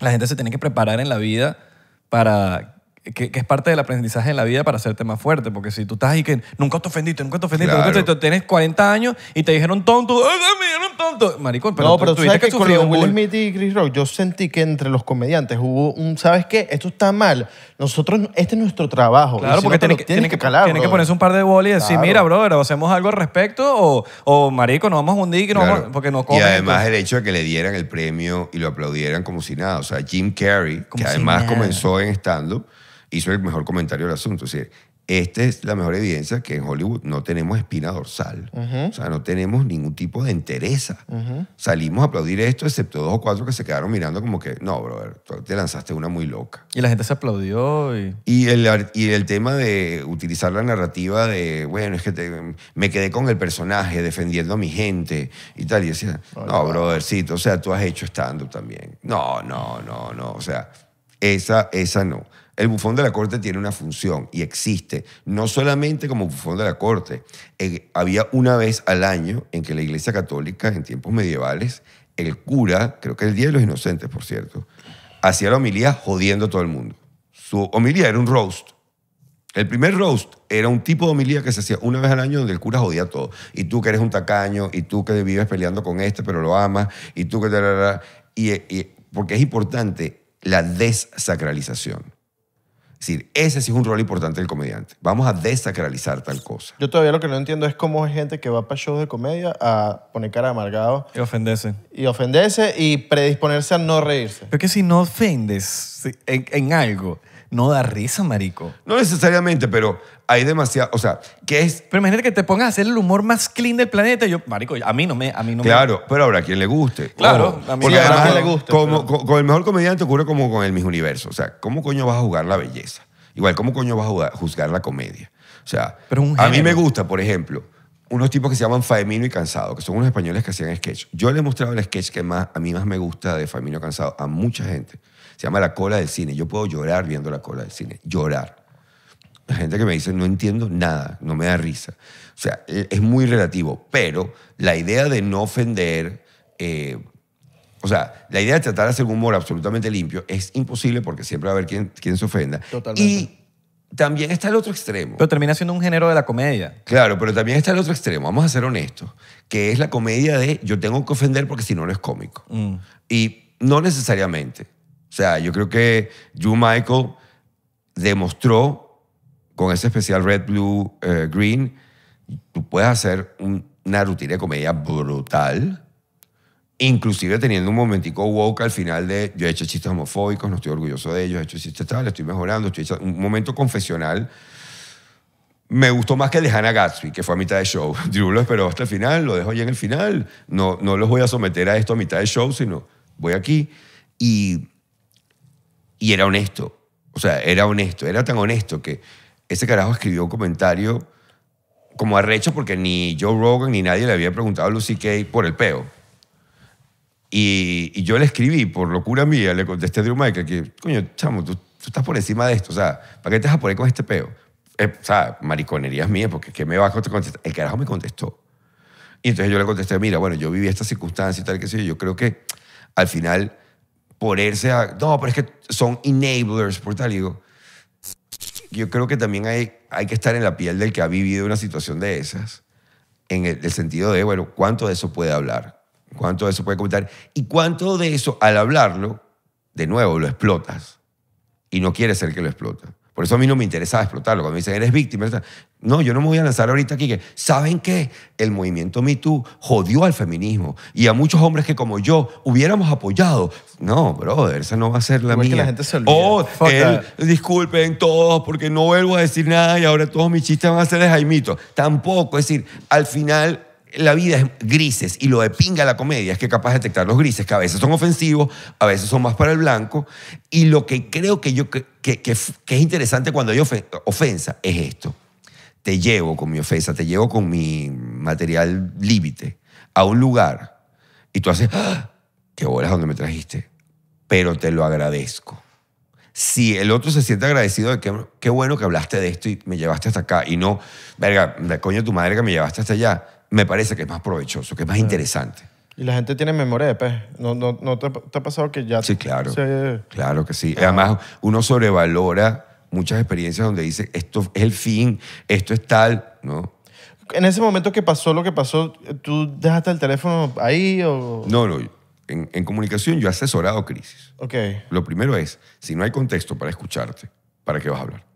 la gente se tiene que preparar en la vida para que, es parte del aprendizaje en la vida para hacerte más fuerte. Porque si tú estás ahí que nunca te ofendiste, nunca te ofendiste, nunca tienes 40 años y te dijeron tonto, ¡ay, me dijeron tonto! Marico, pero, no, pero tú, que, con Will Smith y Chris Rock, yo sentí que entre los comediantes hubo un, ¿sabes qué? Esto está mal. Nosotros, este es nuestro trabajo. Claro, porque no, tienen, que, tienes que, calar, tienen que ponerse un par de bolis y decir, mira, brother, hacemos algo al respecto o, marico, nos vamos a hundir porque no Y además pues. el hecho de que le dieran el premio y lo aplaudieran como si nada. O sea, Jim Carrey, que además comenzó en stand-up, hizo el mejor comentario del asunto. Es decir, esta es la mejor evidencia que en Hollywood no tenemos espina dorsal. O sea, no tenemos ningún tipo de entereza. Salimos a aplaudir esto, excepto dos o cuatro que se quedaron mirando como que, no, brother, te lanzaste una muy loca. Y la gente se aplaudió. Y, y, el, y el tema de utilizar la narrativa de, bueno, es que me quedé con el personaje defendiendo a mi gente y tal. Y decía, no, brothercito, o sea, tú has hecho stand-up también. No, no, no, no. O sea, esa, esa no. El bufón de la corte tiene una función y existe, no solamente como bufón de la corte. Eh, había una vez al año en que la Iglesia Católica, en tiempos medievales, el cura, creo que el Día de los Inocentes, por cierto, hacía la homilía jodiendo a todo el mundo. Su homilía era un roast. El primer roast era un tipo de homilía que se hacía una vez al año donde el cura jodía todo. Y tú que eres un tacaño, y tú que vives peleando con este pero lo amas, y tú que... y, porque es importante la desacralización. Es decir, ese sí es un rol importante del comediante. Vamos a desacralizar tal cosa. Yo todavía lo que no entiendo es cómo hay gente que va para shows de comedia a poner cara amargado. Y ofenderse. Y ofenderse y predisponerse a no reírse. Pero Porque si no ofendes en algo, no da risa, marico. No necesariamente, pero hay demasiado, o sea, que es... Pero imagínate que te pongas a hacer el humor más clean del planeta. Yo, marico, a mí no me... A mí no claro, pero ahora quien le guste. Claro, a mí no le guste. Con el mejor comediante ocurre como con el mismo universo. O sea, ¿cómo coño vas a jugar la belleza? Igual, ¿cómo coño vas a juzgar la comedia? O sea, a mí me gusta, por ejemplo, unos tipos que se llaman Faemino y Cansado, que son unos españoles que hacían sketch. Yo les he mostrado el sketch que a mí más me gusta de Faemino y Cansado a mucha gente. Se llama La cola del cine. Yo puedo llorar viendo La cola del cine. Llorar. La gente que me dice, no entiendo nada, no me da risa. O sea, e, es muy relativo, pero la idea de no ofender, eh, o sea, la idea de tratar de hacer un humor absolutamente limpio es imposible porque siempre va a haber quien, se ofenda. Totalmente. Y también está el otro extremo. Pero termina siendo un género de la comedia. Claro, pero también está el otro extremo, vamos a ser honestos, que es la comedia de yo tengo que ofender porque si no, no es cómico. Mm. Y no necesariamente. O sea, yo creo que Drew Michael demostró con ese especial Red, Blue, eh, Green, tú puedes hacer una rutina de comedia brutal, inclusive teniendo un momentico woke al final de yo he hecho chistes homofóbicos, no estoy orgulloso de ellos, he hecho chistes tal, estoy mejorando, estoy hecho, un momento confesional. Me gustó más que el de Hannah Gatsby, que fue a mitad de show. Drew lo esperó hasta el final, lo dejo ya en el final. No, no los voy a someter a esto a mitad de show, sino voy aquí. Y y era honesto. O sea, era honesto. Era tan honesto que ese carajo escribió un comentario como arrecho porque ni Joe Rogan ni nadie le había preguntado a Lucy Kay por el peo. Y, yo le escribí, por locura mía, le contesté a Drew Michael que, coño, chamo, tú, estás por encima de esto. O sea, ¿para qué te vas a poner con este peo? Eh, o sea, mariconerías mías, porque ¿qué me vas a contestar? El carajo me contestó. Y entonces yo le contesté, mira, bueno, yo viví esta circunstancia y tal, que sé yo. Yo creo que al final ponerse a, no, pero es que son enablers, por tal, digo, yo creo que también hay, hay que estar en la piel del que ha vivido una situación de esas, en el, sentido de, bueno, ¿cuánto de eso puede hablar? ¿Cuánto de eso puede comentar? Y cuánto de eso, al hablarlo, de nuevo, lo explotas. Y no quiere ser que lo explota. Por eso a mí no me interesaba explotarlo. Cuando me dicen, eres víctima, no, yo no me voy a lanzar ahorita aquí. Que, ¿Saben qué? El movimiento #MeToo jodió al feminismo y a muchos hombres que como yo hubiéramos apoyado. No, brother, esa no va a ser la mía. Que la gente se olvida. Oh, disculpen todos porque no vuelvo a decir nada y ahora todos mis chistes van a ser de Jaimito. Tampoco, es decir, al final la vida es grises y lo de pinga la comedia es que capaz de detectar los grises, que a veces son ofensivos, a veces son más para el blanco. Y lo que creo que, yo, que, es interesante cuando hay ofensa es esto. Te llevo con mi ofensa, te llevo con mi material límite a un lugar y tú haces, ¡Ah! qué bolas donde me trajiste, pero te lo agradezco. Si el otro se siente agradecido de que qué bueno que hablaste de esto y me llevaste hasta acá y no, verga, coño tu madre que me llevaste hasta allá, me parece que es más provechoso, que es más interesante. Y la gente tiene memoria de pez. ¿No, no, no te, ha pasado que ya... Sí, claro. Claro que sí. Además, uno sobrevalora muchas experiencias donde dice, esto es el fin, esto es tal, ¿no? En ese momento que pasó lo que pasó, ¿tú dejaste el teléfono ahí o...? No, no. En, en comunicación yo he asesorado crisis. Ok. Lo primero es, si no hay contexto para escucharte, ¿para qué vas a hablar?